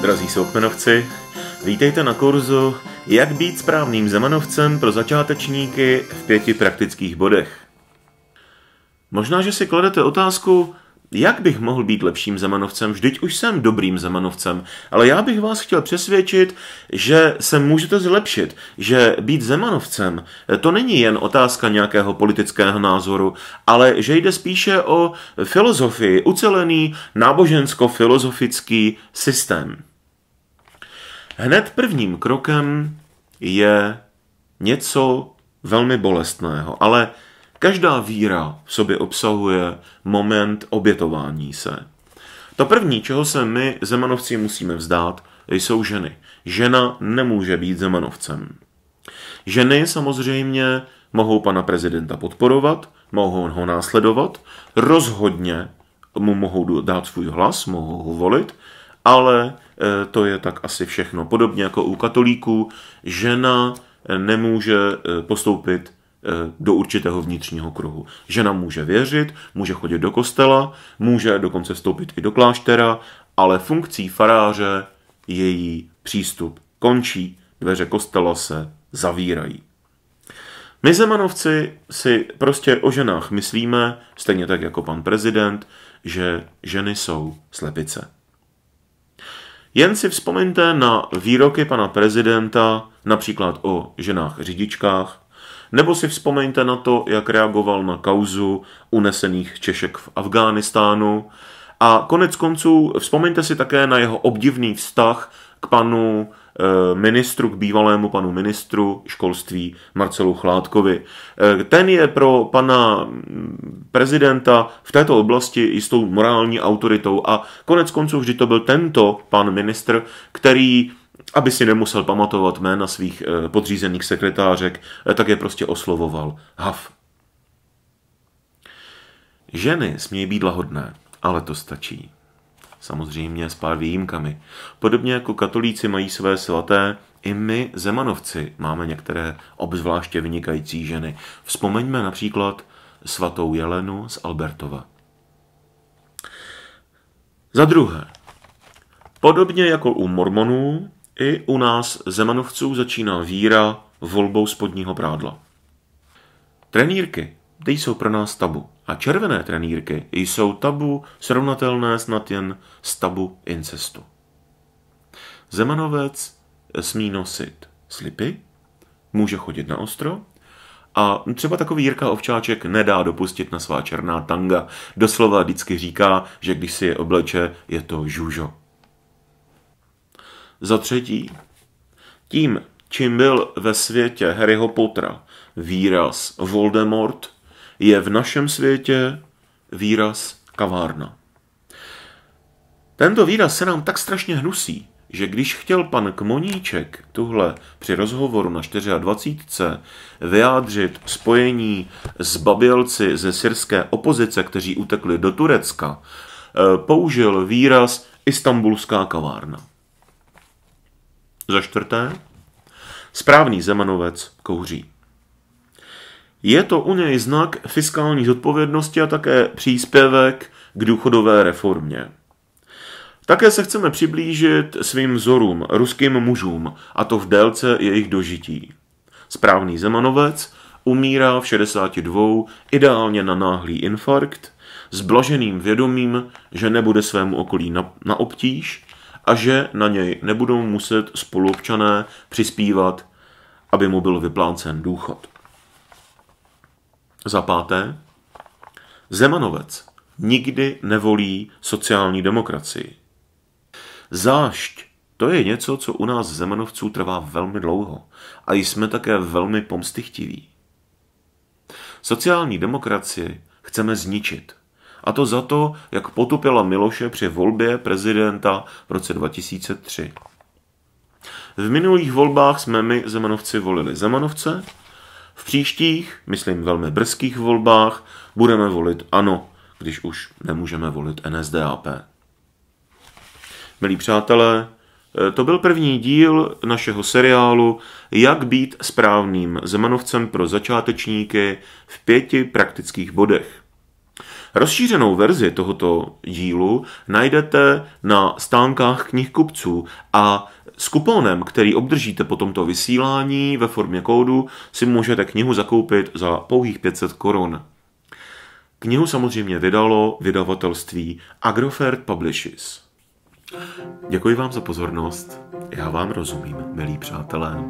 Drazí soukmenovci, vítejte na kurzu Jak být správným zemanovcem pro začátečníky v pěti praktických bodech. Možná, že si kladete otázku, jak bych mohl být lepším zemanovcem? Vždyť už jsem dobrým zemanovcem. Ale já bych vás chtěl přesvědčit, že se můžete zlepšit, že být zemanovcem eh, to není jen otázka nějakého politického názoru, ale že jde spíše o filozofii, ucelený nábožensko-filozofický systém. Hned prvním krokem je něco velmi bolestného, ale Každá víra v sobě obsahuje moment obětování se. To první, čeho se my zemanovci musíme vzdát, jsou ženy. Žena nemůže být zemanovcem. Ženy samozřejmě mohou pana prezidenta podporovat, mohou ho následovat, rozhodně mu mohou dát svůj hlas, mohou ho volit, ale e, to je tak asi všechno. Podobně jako u katolíků, žena nemůže e, postoupit Eh, do určitého vnitřního kruhu. Žena může věřit, může chodit do kostela, může dokonce vstoupit i do kláštera, ale funkcí faráře její přístup končí, dveře kostela se zavírají. My zemanovci si prostě o ženách myslíme, stejně tak jako pan prezident, že ženy jsou slepice. Jen si vzpomeňte na výroky pana prezidenta, například o ženách řidičkách, nebo si vzpomeňte na to, jak reagoval na kauzu unesených Češek v Afghánistánu. A konec konců vzpomeňte si také na jeho obdivný vztah k panu eh, ministru, k bývalému panu ministru školství Marcelu Chládkovi. Eh, ten je pro pana mm, prezidenta v této oblasti jistou morální autoritou a konec konců vždy to byl tento pan ministr, který aby si nemusel pamatovat jména svých eh, podřízených sekretářek, eh, tak je prostě oslovoval Hav. Ženy smějí být lahodné, ale to stačí. Samozřejmě s pár výjimkami. Podobně jako katolíci mají své svaté, i my, zemanovci, máme některé obzvláště vynikající ženy. Vzpomeňme například svatou Jelenu z Albertova. Za druhé, podobně jako u mormonů, i u nás zemanovců začíná víra volbou spodního prádla. Trenírky, ty jsou pro nás tabu. A červené trenírky jsou tabu srovnatelné snad jen s tabu incestu. Zemanovec smí nosit slipy, může chodit na ostro a třeba takový Jirka Ovčáček nedá dopustit na svá černá tanga. Doslova vždycky říká, že když si je obleče, je to žužo. Za třetí, tím, čím byl ve světě Harryho Pottera výraz Voldemort, je v našem světě výraz kavárna. Tento výraz se nám tak strašně hnusí, že když chtěl pan Kmoníček tuhle při rozhovoru na 24. vyjádřit spojení s babělci ze syrské opozice, kteří utekli do Turecka, eh, použil výraz Istanbulská kavárna. Za čtvrté, správný zemanovec kouří. Je to u něj znak fiskální zodpovědnosti a také příspěvek k důchodové reformě. Také se chceme přiblížit svým vzorům, ruským mužům, a to v délce jejich dožití. Správný zemanovec umírá v 62, ideálně na náhlý infarkt, s blaženým vědomím, že nebude svému okolí na, na obtíž a že na něj nebudou muset spoluobčané přispívat, aby mu byl vyplácen důchod. Za páté, Zemanovec nikdy nevolí sociální demokracii. Zášť to je něco, co u nás Zemanovců trvá velmi dlouho a jsme také velmi pomstychtiví. Sociální demokracii chceme zničit – a to za to, jak potupila Miloše při volbě prezidenta v roce 2003. V minulých volbách jsme my Zemanovci volili Zemanovce, v příštích, myslím velmi brzkých volbách, budeme volit ANO, když už nemůžeme volit NSDAP. Milí přátelé, to byl první díl našeho seriálu Jak být správným zemanovcem pro začátečníky v pěti praktických bodech. Rozšířenou verzi tohoto dílu najdete na stánkách knihkupců a s kuponem, který obdržíte po tomto vysílání ve formě kódu, si můžete knihu zakoupit za pouhých 500 korun. Knihu samozřejmě vydalo vydavatelství Agrofert Publishes. Děkuji vám za pozornost. Já vám rozumím, milí přátelé.